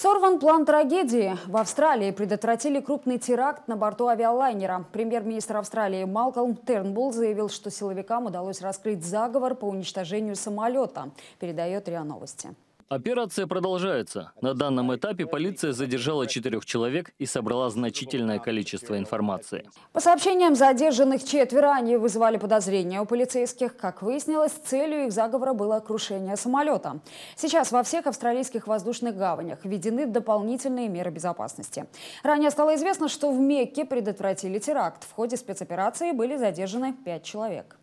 Сорван план трагедии. В Австралии предотвратили крупный теракт на борту авиалайнера. Премьер-министр Австралии Малкольм Тернбулл заявил, что силовикам удалось раскрыть заговор по уничтожению самолета. Передает РИА Новости. Операция продолжается. На данном этапе полиция задержала четырех человек и собрала значительное количество информации. По сообщениям задержанных четверо, они вызывали подозрения у полицейских. Как выяснилось, целью их заговора было крушение самолета. Сейчас во всех австралийских воздушных гаванях введены дополнительные меры безопасности. Ранее стало известно, что в Мекке предотвратили теракт. В ходе спецоперации были задержаны пять человек.